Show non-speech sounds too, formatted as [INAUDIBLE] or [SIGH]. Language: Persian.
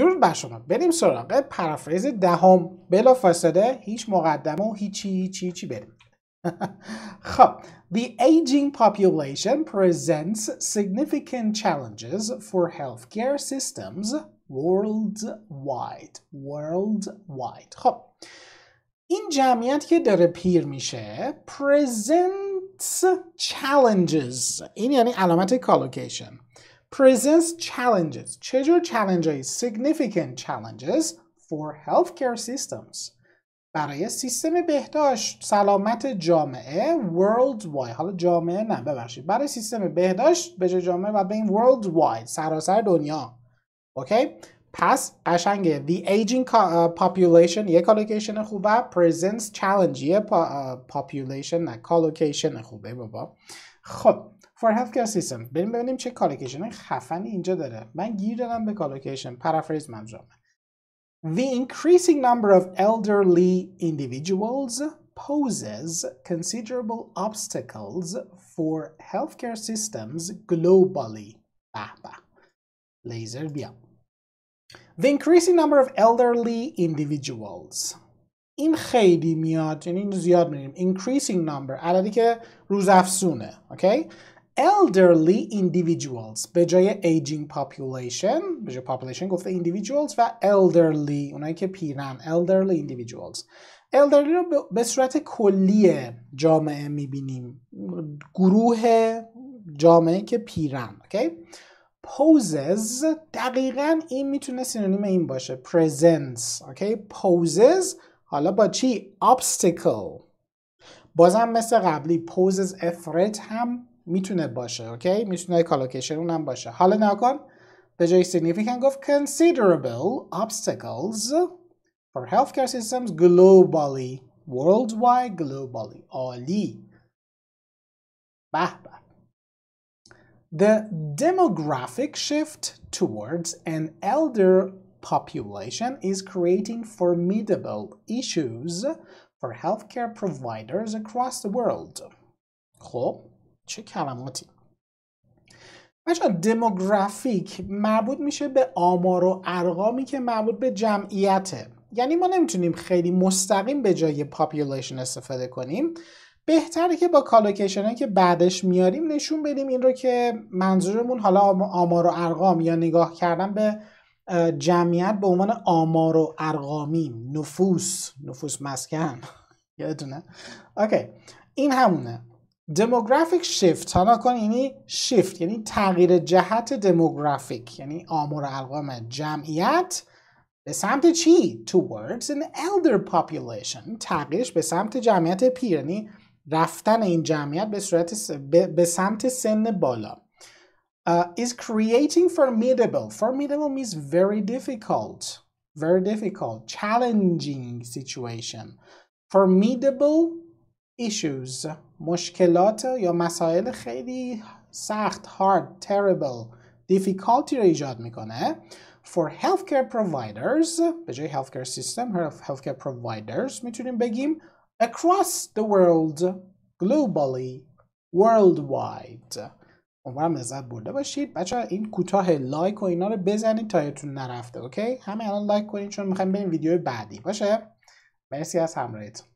درود بر شما بریم سراغ پرافریز دهم بلا فاصله هیچ مقدمه و هیچی چی چی بریم خب The aging population presents significant challenges for healthcare systems worldwide worldwide خب این جمعیت که داره پیر میشه presents challenges این یعنی علامت کالوکیشن presents challenges چجور جور های significant challenges for healthcare systems برای سیستم بهداشت سلامت جامعه worldwide حالا جامعه نه ببخشید برای سیستم بهداشت به جای جامعه و به این worldwide سراسر دنیا اوکی پس قشنگ The aging uh, population یه کالوکیشن خوبه presents challenge یه uh, population نه کالوکیشن خوبه بابا خب For healthcare system, بریم ببینیم چه کالوکیشن خفنی اینجا داره من گیر دادم به کالوکیشن پرافریز منظورم The increasing number of elderly individuals poses considerable obstacles for healthcare systems globally. به به. لیزر بیا. The increasing number of elderly individuals این خیلی میاد یعنی اینو زیاد میبینیم increasing number عددی که روزافزونه اوکی okay? elderly individuals به جای aging population به جای population گفته individuals و elderly اونایی که پیرن elderly individuals elderly رو به صورت کلی جامعه میبینیم گروه جامعه که پیرن okay? poses دقیقا این میتونه سینونیم این باشه presence okay? poses حالا با چی؟ obstacle بازم مثل قبلی poses effort هم میتونه باشه اوکی میتونه کالوکیشن اونم باشه حالا نکن به جای significant گفت considerable obstacles for healthcare systems globally worldwide globally عالی به به The demographic shift towards an elder population is creating formidable issues for healthcare providers across the world. خب چه کلماتی بچه دموگرافیک مربوط میشه به آمار و ارقامی که مربوط به جمعیته یعنی ما نمیتونیم خیلی مستقیم به جای پاپیولیشن استفاده کنیم بهتره که با کالوکیشن هایی که بعدش میاریم نشون بدیم این رو که منظورمون حالا آمار و ارقام یا نگاه کردن به جمعیت به عنوان آمار و ارقامی نفوس نفوس مسکن [LAUGHS] یادتونه اوکی این همونه دموگرافیک شیفت حالا کن یعنی شیفت یعنی تغییر جهت دموگرافیک یعنی آمار ارقام جمعیت به سمت چی؟ towards an elder population تغییرش به سمت جمعیت پیر یعنی رفتن این جمعیت به صورت س... به... به سمت سن بالا Uh, is creating formidable. Formidable means very difficult, very difficult, challenging situation. Formidable issues مشکلات یا مسائل خیلی سخت hard terrible difficulty رو ایجاد میکنه for healthcare providers به جای healthcare system healthcare providers میتونیم بگیم across the world globally worldwide امیدوارم لذت برده باشید بچه این کوتاه لایک و اینا رو بزنید تا یادتون نرفته اوکی همه الان لایک کنید چون میخوایم بریم ویدیو بعدی باشه مرسی از همراهیتون